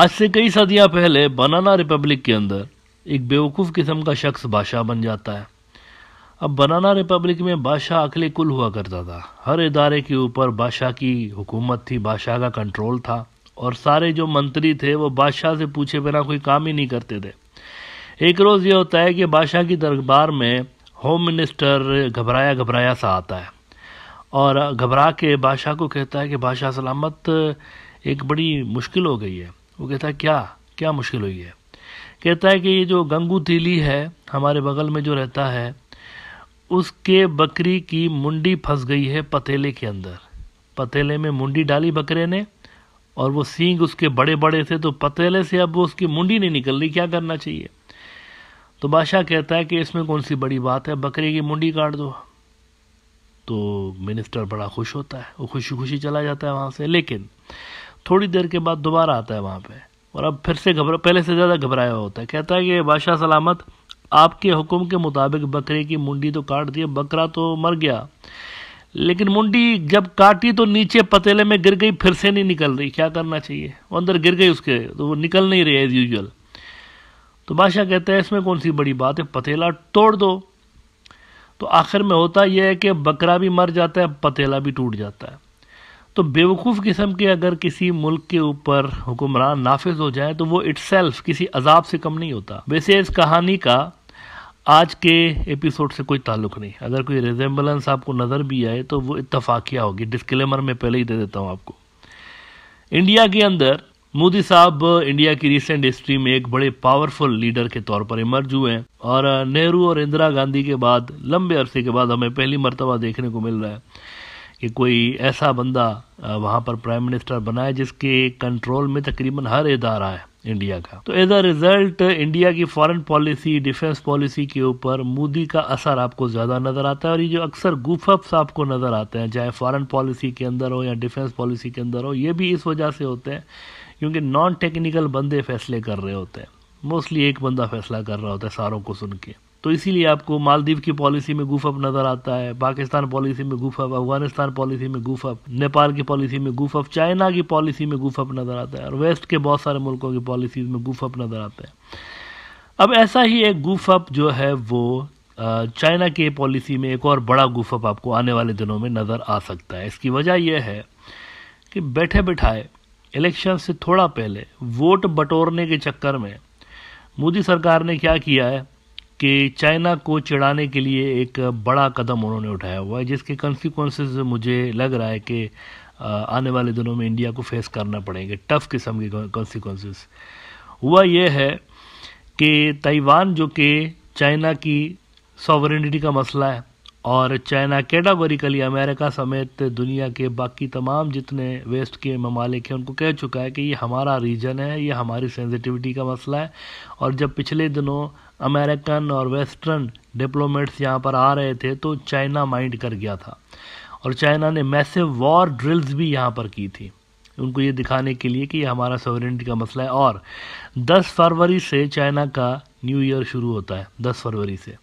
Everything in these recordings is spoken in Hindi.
आज से कई सदियां पहले बनाना रिपब्लिक के अंदर एक बेवकूफ़ किस्म का शख्स बादशाह बन जाता है अब बनाना रिपब्लिक में बादशाह अकले कुल हुआ करता था हर इदारे के ऊपर बादशाह की हुकूमत थी बादशाह का कंट्रोल था और सारे जो मंत्री थे वो बादशाह से पूछे बिना कोई काम ही नहीं करते थे एक रोज़ ये होता है कि बादशाह की दरबार में होम मिनिस्टर घबराया घबराया सा आता है और घबरा के बादशाह को कहता है कि बादशाह सलामत एक बड़ी मुश्किल हो गई है वो कहता है क्या क्या मुश्किल हुई है कहता है कि ये जो गंगू तीली है हमारे बगल में जो रहता है उसके बकरी की मुंडी फंस गई है पतेले के अंदर पतेले में मुंडी डाली बकरे ने और वो सींग उसके बड़े बड़े थे तो पतेले से अब वो उसकी मुंडी नहीं निकल रही क्या करना चाहिए तो बादशाह कहता है कि इसमें कौन सी बड़ी बात है बकरे की मुंडी काट दो तो मिनिस्टर बड़ा खुश होता है वो खुशी खुशी चला जाता है वहाँ से लेकिन थोड़ी देर के बाद दोबारा आता है वहाँ पे और अब फिर से घबरा पहले से ज़्यादा घबराया होता है कहता है कि बादशाह सलामत आपके हुक्म के मुताबिक बकरे की मुंडी तो काट दी बकरा तो मर गया लेकिन मुंडी जब काटी तो नीचे पतेले में गिर गई फिर से नहीं निकल रही क्या करना चाहिए वो अंदर गिर गई उसके तो वो निकल नहीं रही एज यूजल तो बादशाह कहता है इसमें कौन सी बड़ी बात है पतेला तोड़ दो तो आखिर में होता यह है कि बकरा भी मर जाता है पतेला भी टूट जाता है तो बेवकूफ़ किस्म के अगर किसी मुल्क के ऊपर हुक्मरान नाफिज हो जाए तो वो इट्सल्फ किसी अजाब से कम नहीं होता वैसे इस कहानी का आज के एपिसोड से कोई ताल्लुक नहीं अगर कोई रिजेंबलेंस आपको नज़र भी आए तो वो इतफाकिया होगी डिस्क्लेमर में पहले ही दे देता हूँ आपको इंडिया के अंदर मोदी साहब इंडिया की रिसेंट हिस्ट्री में एक बड़े पावरफुल लीडर के तौर पर इमर्ज हुए हैं और नेहरू और इंदिरा गांधी के बाद लंबे अरसे के बाद हमें पहली मरतबा देखने को मिल रहा है कि कोई ऐसा बंदा वहाँ पर प्राइम मिनिस्टर बनाए जिसके कंट्रोल में तकरीबन हर इदारा है इंडिया का तो एज अ रिजल्ट इंडिया की फॉरेन पॉलिसी डिफेंस पॉलिसी के ऊपर मोदी का असर आपको ज्यादा नजर आता है और ये जो अक्सर गुफअप्स आपको नजर आते हैं चाहे फॉरेन पॉलिसी के अंदर हो या डिफेंस पॉलिसी के अंदर हो ये भी इस वजह से होते हैं क्योंकि नॉन टेक्निकल बंदे फैसले कर रहे होते हैं मोस्टली एक बंदा फैसला कर रहा होता है सारों को सुन के तो इसीलिए आपको मालदीव की पॉलिसी में गुफ अप नज़र आता है पाकिस्तान पॉलिसी में गुफ अप अफगानिस्तान पॉलिसी में गुफ अप नेपाल की पॉलिसी में गुफ अप चाइना की पॉलिसी में गुफ अप नज़र आता है और वेस्ट के बहुत सारे मुल्कों की पॉलिसीज में गुफ अप नज़र आता है अब ऐसा ही एक गुफ अप जो है वो चाइना के पॉलिसी में एक और बड़ा गुफ अप आपको आने वाले दिनों में नज़र आ सकता है इसकी वजह यह है कि बैठे बैठाए इलेक्शन से थोड़ा पहले वोट बटोरने के चक्कर में मोदी सरकार ने क्या किया है कि चाइना को चिढ़ाने के लिए एक बड़ा कदम उन्होंने उठाया हुआ है जिसके कंसिक्वेंसेस मुझे लग रहा है कि आने वाले दिनों में इंडिया को फेस करना पड़ेंगे टफ किस्म के कॉन्सिक्वेंसेज हुआ यह है कि ताइवान जो कि चाइना की सॉवरिटी का मसला है और चाइना कैटागोरिकली अमेरिका समेत दुनिया के बाकी तमाम जितने वेस्ट के ममालिक हैं उनको कह चुका है कि ये हमारा रीजन है ये हमारी सेंसिटिविटी का मसला है और जब पिछले दिनों अमेरिकन और वेस्टर्न डिप्लोमेट्स यहाँ पर आ रहे थे तो चाइना माइंड कर गया था और चाइना ने मैसिव वॉर ड्रिल्स भी यहाँ पर की थी उनको ये दिखाने के लिए कि ये हमारा सॉवरेनिटी का मसला है और 10 फरवरी से चाइना का न्यू ईयर शुरू होता है 10 फरवरी से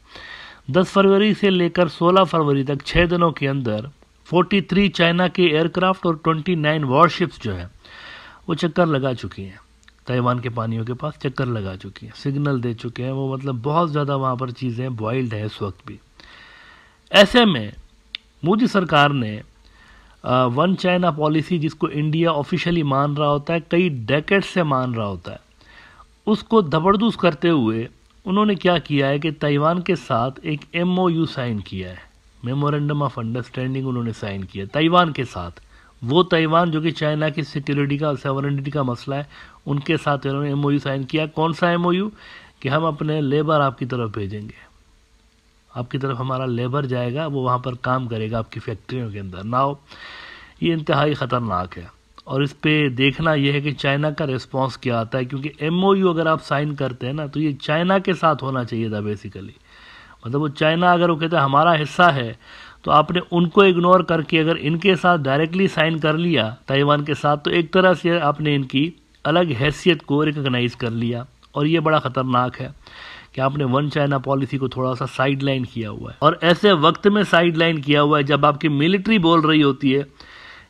10 फरवरी से लेकर 16 फरवरी तक छः दिनों के अंदर 43 चाइना के एयरक्राफ्ट और 29 वॉरशिप्स जो है वो चक्कर लगा चुकी हैं ताइवान के पानियों के पास चक्कर लगा चुकी हैं सिग्नल दे चुके हैं वो मतलब बहुत ज़्यादा वहाँ पर चीज़ें बॉइल्ड हैं इस वक्त भी ऐसे में मोदी सरकार ने वन चाइना पॉलिसी जिसको इंडिया ऑफिशियली मान रहा होता है कई डेकेट से मान रहा होता है उसको दबरदूस करते हुए उन्होंने क्या किया है कि ताइवान के साथ एक एम साइन किया है मेमोरेंडम ऑफ अंडरस्टैंडिंग उन्होंने साइन किया ताइवान के साथ वो ताइवान जो कि चाइना की सिक्योरिटी का सेवरेनिटी का मसला है उनके साथ इन्होंने एम साइन किया कौन सा एम कि हम अपने लेबर आपकी तरफ भेजेंगे आपकी तरफ हमारा लेबर जाएगा वो वहाँ पर काम करेगा आपकी फैक्ट्रियों के अंदर नाव ये इंतहाई ख़तरनाक है और इस पर देखना यह है कि चाइना का रिस्पॉन्स क्या आता है क्योंकि एम अगर आप साइन करते हैं ना तो ये चाइना के साथ होना चाहिए था बेसिकली मतलब वो चाइना अगर वो कहते हैं हमारा हिस्सा है तो आपने उनको इग्नोर करके अगर इनके साथ डायरेक्टली साइन कर लिया ताइवान के साथ तो एक तरह से आपने इनकी अलग हैसियत को रिकगनाइज़ कर लिया और ये बड़ा ख़तरनाक है कि आपने वन चाइना पॉलिसी को थोड़ा सा साइड लाइन किया हुआ है और ऐसे वक्त में साइड लाइन किया हुआ है जब आपकी मिलिट्री बोल रही होती है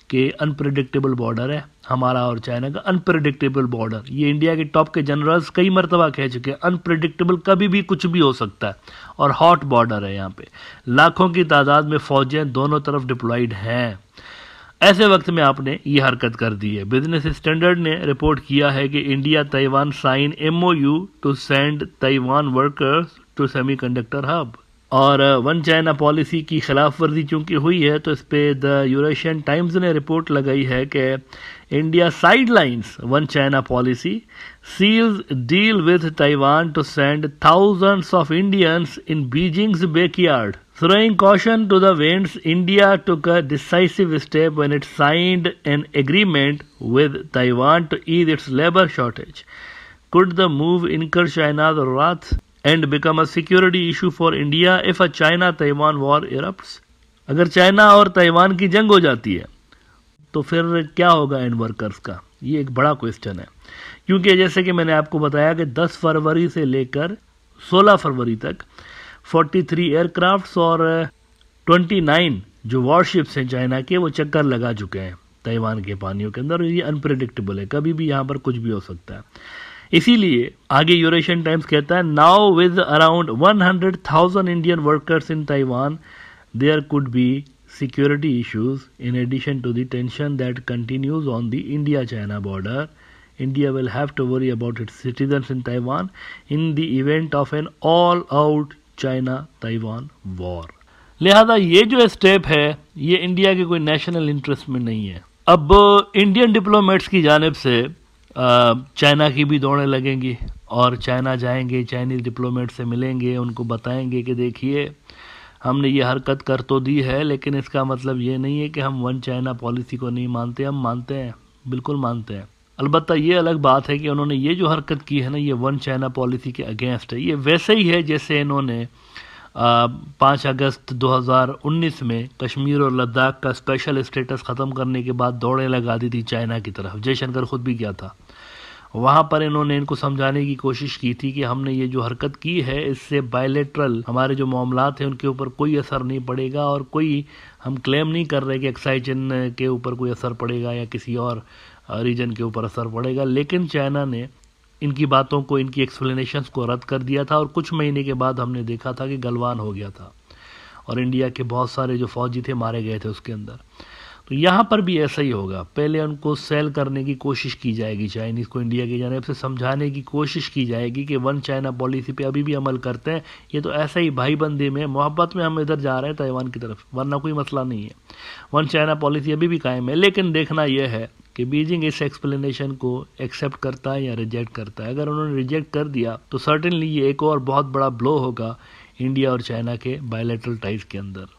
कि अनप्रडिक्टेबल बॉर्डर है हमारा और चाइना का अनप्रडिक्टेबल बॉर्डर ये इंडिया के टॉप के जनरल्स कई मरतबा कह चुके हैं अनप्रडिक्टेबल कभी भी कुछ भी हो सकता है और हॉट बॉर्डर है यहाँ पे लाखों की तादाद में फौजें दोनों तरफ डिप्लॉयड हैं ऐसे वक्त में आपने ये हरकत कर दी है बिजनेस स्टैंडर्ड ने रिपोर्ट किया है कि India Taiwan sign MoU to send Taiwan workers to semiconductor hub और वन चाइना पॉलिसी की खिलाफ वर्जी चूँकि हुई है तो इस पर द यूरेशियन टाइम्स ने रिपोर्ट लगाई है कि India sidelines one China policy seals deal with Taiwan to send thousands of Indians in Beijing's backyard throwing caution to the winds india took a decisive step when it signed an agreement with taiwan to ease its labor shortage could the move incur china's wrath and become a security issue for India if a China Taiwan war erupt अगर चाइना और ताइवान की जंग हो जाती है तो फिर क्या होगा इन वर्कर्स का ये एक बड़ा क्वेश्चन है क्योंकि जैसे कि मैंने आपको बताया कि 10 फरवरी से लेकर 16 फरवरी तक 43 एयरक्राफ्ट्स और 29 जो वॉरशिप्स हैं चाइना के वो चक्कर लगा चुके हैं ताइवान के पानियों के अंदर ये अनप्रडिक्टेबल है कभी भी यहाँ पर कुछ भी हो सकता है इसीलिए आगे यूरेशियन टाइम्स कहता है now with around 100,000 Indian workers in Taiwan there could be security issues in addition to the tension that continues on the India China border India will have to worry about its citizens in Taiwan in the event of an all out China Taiwan war लिहाजा ये जो स्टेप है ये इंडिया के कोई नेशनल इंटरेस्ट में नहीं है अब इंडियन डिप्लोमेट्स की जानब से चाइना की भी दौड़ें लगेंगी और चाइना जाएंगे चाइनीज़ डिप्लोमेट से मिलेंगे उनको बताएंगे कि देखिए हमने ये हरकत कर तो दी है लेकिन इसका मतलब ये नहीं है कि हम वन चाइना पॉलिसी को नहीं मानते हम मानते हैं बिल्कुल मानते हैं अलबत्त ये अलग बात है कि उन्होंने ये जो हरकत की है ना ये वन चाइना पॉलिसी के अगेंस्ट है ये वैसे ही है जैसे इन्होंने पाँच अगस्त 2019 में कश्मीर और लद्दाख का स्पेशल स्टेटस ख़त्म करने के बाद दौड़ें लगा दी थी चाइना की तरफ जयशंकर खुद भी गया था वहाँ पर इन्होंने इनको समझाने की कोशिश की थी कि हमने ये जो हरकत की है इससे बायलेटरल हमारे जो मामला हैं उनके ऊपर कोई असर नहीं पड़ेगा और कोई हम क्लेम नहीं कर रहे कि एक्साइजन के ऊपर कोई असर पड़ेगा या किसी और रीजन के ऊपर असर पड़ेगा लेकिन चाइना ने इनकी बातों को इनकी एक्सप्लेनेशन को रद्द कर दिया था और कुछ महीने के बाद हमने देखा था कि गलवान हो गया था और इंडिया के बहुत सारे जो फौजी थे मारे गए थे उसके अंदर तो यहाँ पर भी ऐसा ही होगा पहले उनको सेल करने की कोशिश की जाएगी चाइनीज़ को इंडिया की जानब से समझाने की कोशिश की जाएगी कि वन चाइना पॉलिसी पे अभी भी अमल करते हैं ये तो ऐसा ही भाईबंदी में मोहब्बत में हम इधर जा रहे हैं ताइवान की तरफ वरना कोई मसला नहीं है वन चाइना पॉलिसी अभी भी कायम है लेकिन देखना यह है कि बीजिंग इस एक्सप्लेनेशन को एक्सेप्ट करता है या रिजेक्ट करता है अगर उन्होंने रिजेक्ट कर दिया तो सर्टेनली ये एक और बहुत बड़ा ब्लो होगा इंडिया और चाइना के बायोलेटरल टाइज के अंदर